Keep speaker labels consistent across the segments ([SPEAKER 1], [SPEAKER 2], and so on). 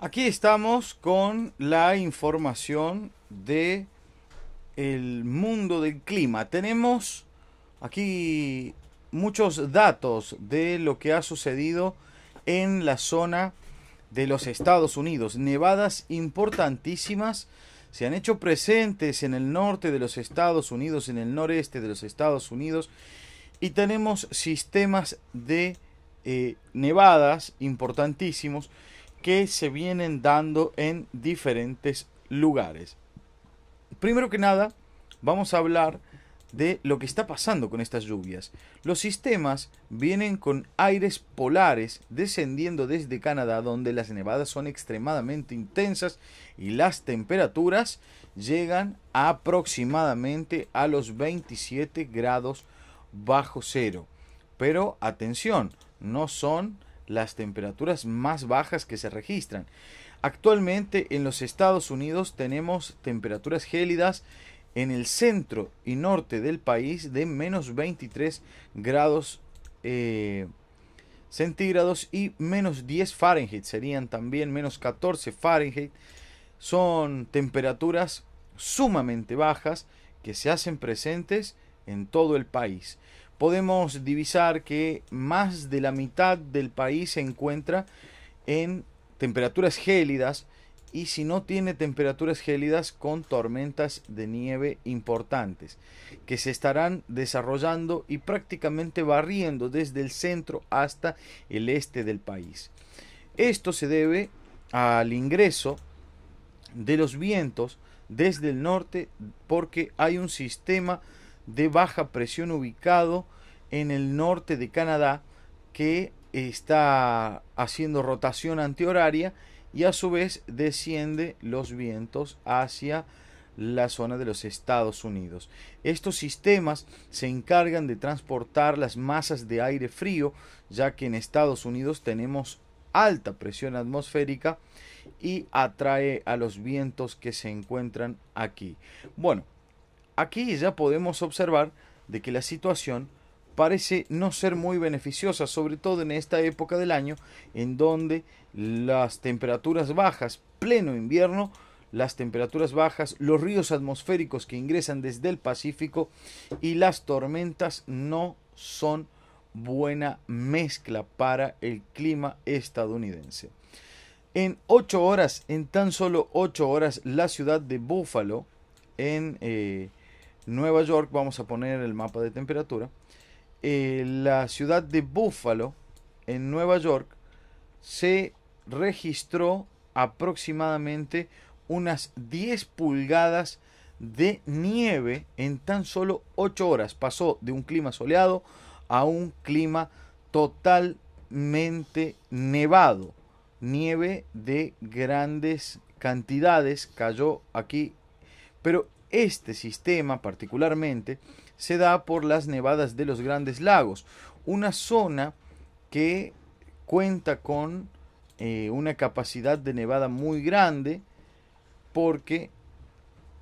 [SPEAKER 1] Aquí estamos con la información de el mundo del clima. Tenemos aquí muchos datos de lo que ha sucedido en la zona de los Estados Unidos. Nevadas importantísimas se han hecho presentes en el norte de los Estados Unidos, en el noreste de los Estados Unidos, y tenemos sistemas de eh, nevadas importantísimos que se vienen dando en diferentes lugares. Primero que nada, vamos a hablar de lo que está pasando con estas lluvias. Los sistemas vienen con aires polares descendiendo desde Canadá, donde las nevadas son extremadamente intensas y las temperaturas llegan aproximadamente a los 27 grados bajo cero. Pero atención, no son las temperaturas más bajas que se registran. Actualmente en los Estados Unidos tenemos temperaturas gélidas en el centro y norte del país de menos 23 grados eh, centígrados y menos 10 Fahrenheit, serían también menos 14 Fahrenheit. Son temperaturas sumamente bajas que se hacen presentes en todo el país podemos divisar que más de la mitad del país se encuentra en temperaturas gélidas y si no tiene temperaturas gélidas con tormentas de nieve importantes que se estarán desarrollando y prácticamente barriendo desde el centro hasta el este del país. Esto se debe al ingreso de los vientos desde el norte porque hay un sistema de baja presión ubicado en el norte de Canadá que está haciendo rotación antihoraria y a su vez desciende los vientos hacia la zona de los Estados Unidos. Estos sistemas se encargan de transportar las masas de aire frío, ya que en Estados Unidos tenemos alta presión atmosférica y atrae a los vientos que se encuentran aquí. Bueno, Aquí ya podemos observar de que la situación parece no ser muy beneficiosa, sobre todo en esta época del año, en donde las temperaturas bajas, pleno invierno, las temperaturas bajas, los ríos atmosféricos que ingresan desde el Pacífico y las tormentas no son buena mezcla para el clima estadounidense. En 8 horas, en tan solo 8 horas, la ciudad de Buffalo, en eh, Nueva York, vamos a poner el mapa de temperatura. Eh, la ciudad de Buffalo, en Nueva York, se registró aproximadamente unas 10 pulgadas de nieve en tan solo 8 horas. Pasó de un clima soleado a un clima totalmente nevado. Nieve de grandes cantidades cayó aquí. Pero este sistema particularmente se da por las nevadas de los grandes lagos, una zona que cuenta con eh, una capacidad de nevada muy grande porque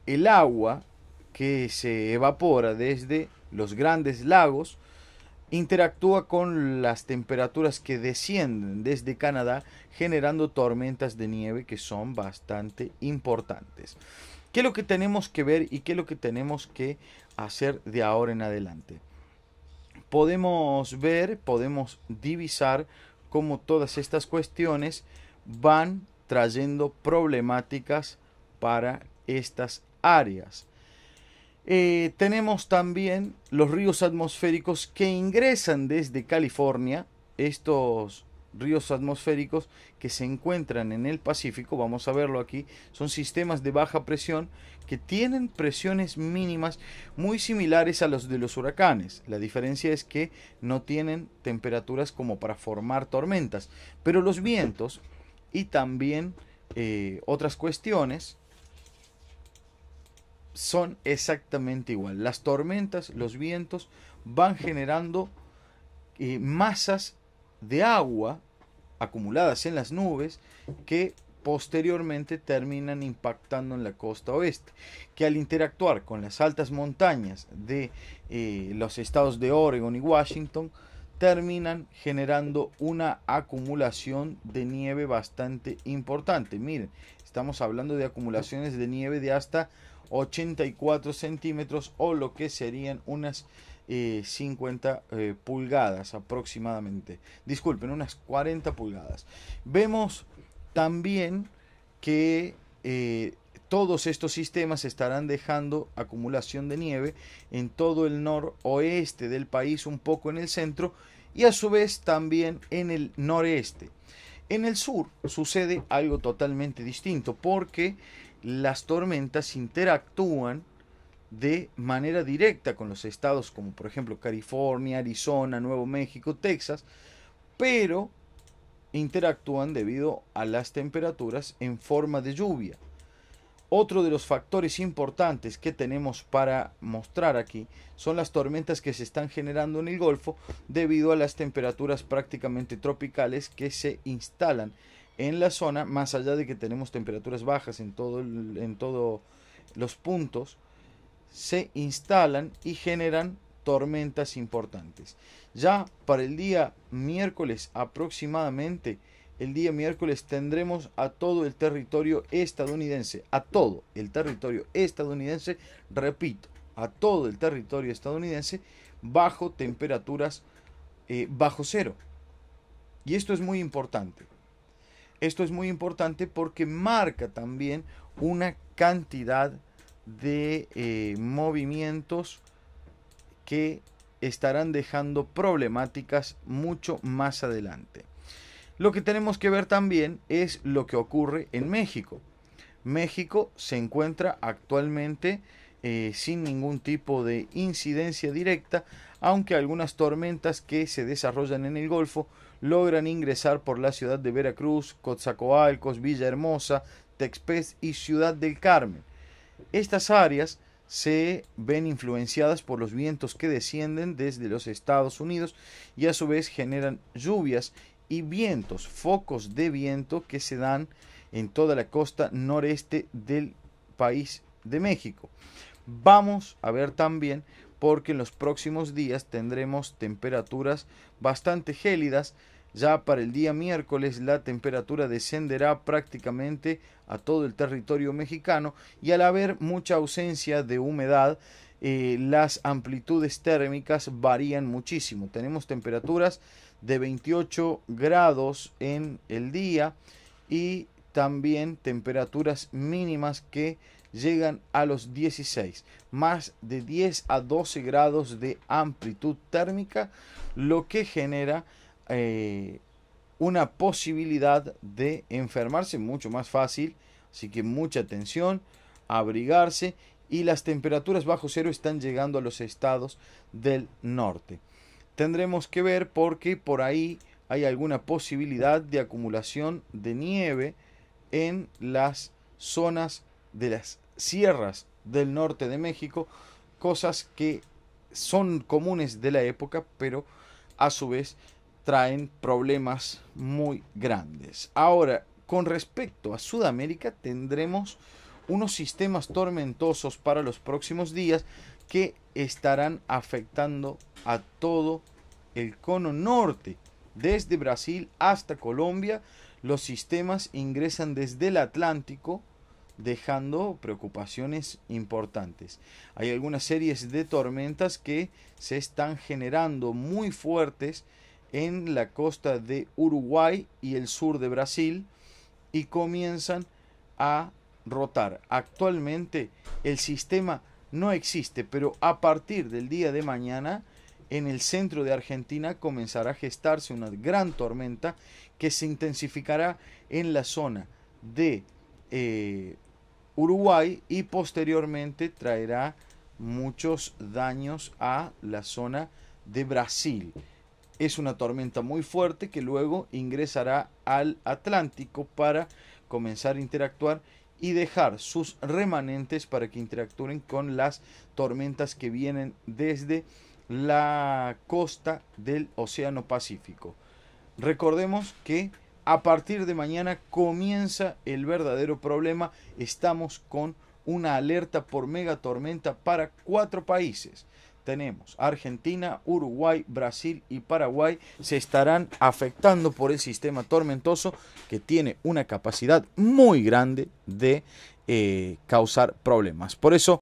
[SPEAKER 1] el agua que se evapora desde los grandes lagos interactúa con las temperaturas que descienden desde Canadá generando tormentas de nieve que son bastante importantes. ¿Qué es lo que tenemos que ver y qué es lo que tenemos que hacer de ahora en adelante? Podemos ver, podemos divisar cómo todas estas cuestiones van trayendo problemáticas para estas áreas. Eh, tenemos también los ríos atmosféricos que ingresan desde California. Estos ríos atmosféricos que se encuentran en el Pacífico, vamos a verlo aquí, son sistemas de baja presión que tienen presiones mínimas muy similares a los de los huracanes. La diferencia es que no tienen temperaturas como para formar tormentas, pero los vientos y también eh, otras cuestiones son exactamente igual. Las tormentas, los vientos van generando eh, masas de agua acumuladas en las nubes que posteriormente terminan impactando en la costa oeste, que al interactuar con las altas montañas de eh, los estados de Oregon y Washington, terminan generando una acumulación de nieve bastante importante. Miren, estamos hablando de acumulaciones de nieve de hasta 84 centímetros o lo que serían unas 50 eh, eh, pulgadas aproximadamente. Disculpen, unas 40 pulgadas. Vemos también que eh, todos estos sistemas estarán dejando acumulación de nieve en todo el noroeste del país, un poco en el centro y a su vez también en el noreste. En el sur sucede algo totalmente distinto porque las tormentas interactúan de manera directa con los estados como por ejemplo California, Arizona, Nuevo México, Texas, pero interactúan debido a las temperaturas en forma de lluvia. Otro de los factores importantes que tenemos para mostrar aquí son las tormentas que se están generando en el Golfo debido a las temperaturas prácticamente tropicales que se instalan en la zona, más allá de que tenemos temperaturas bajas en todos en todo los puntos se instalan y generan tormentas importantes. Ya para el día miércoles aproximadamente, el día miércoles tendremos a todo el territorio estadounidense, a todo el territorio estadounidense, repito, a todo el territorio estadounidense bajo temperaturas eh, bajo cero. Y esto es muy importante. Esto es muy importante porque marca también una cantidad de eh, movimientos que estarán dejando problemáticas mucho más adelante. Lo que tenemos que ver también es lo que ocurre en México. México se encuentra actualmente eh, sin ningún tipo de incidencia directa, aunque algunas tormentas que se desarrollan en el Golfo logran ingresar por la ciudad de Veracruz, Coatzacoalcos, Villahermosa, Texpez y Ciudad del Carmen. Estas áreas se ven influenciadas por los vientos que descienden desde los Estados Unidos y a su vez generan lluvias y vientos, focos de viento que se dan en toda la costa noreste del país de México. Vamos a ver también porque en los próximos días tendremos temperaturas bastante gélidas ya para el día miércoles la temperatura descenderá prácticamente a todo el territorio mexicano y al haber mucha ausencia de humedad, eh, las amplitudes térmicas varían muchísimo. Tenemos temperaturas de 28 grados en el día y también temperaturas mínimas que llegan a los 16, más de 10 a 12 grados de amplitud térmica, lo que genera eh, una posibilidad de enfermarse mucho más fácil. Así que mucha atención, abrigarse y las temperaturas bajo cero están llegando a los estados del norte. Tendremos que ver porque por ahí hay alguna posibilidad de acumulación de nieve en las zonas de las sierras del norte de México, cosas que son comunes de la época, pero a su vez traen problemas muy grandes. Ahora, con respecto a Sudamérica, tendremos unos sistemas tormentosos para los próximos días que estarán afectando a todo el cono norte. Desde Brasil hasta Colombia, los sistemas ingresan desde el Atlántico, dejando preocupaciones importantes. Hay algunas series de tormentas que se están generando muy fuertes en la costa de Uruguay y el sur de Brasil y comienzan a rotar. Actualmente el sistema no existe, pero a partir del día de mañana en el centro de Argentina comenzará a gestarse una gran tormenta que se intensificará en la zona de eh, Uruguay y posteriormente traerá muchos daños a la zona de Brasil. Es una tormenta muy fuerte que luego ingresará al Atlántico para comenzar a interactuar y dejar sus remanentes para que interactúen con las tormentas que vienen desde la costa del Océano Pacífico. Recordemos que a partir de mañana comienza el verdadero problema. Estamos con una alerta por mega tormenta para cuatro países tenemos Argentina, Uruguay, Brasil y Paraguay se estarán afectando por el sistema tormentoso que tiene una capacidad muy grande de eh, causar problemas. Por eso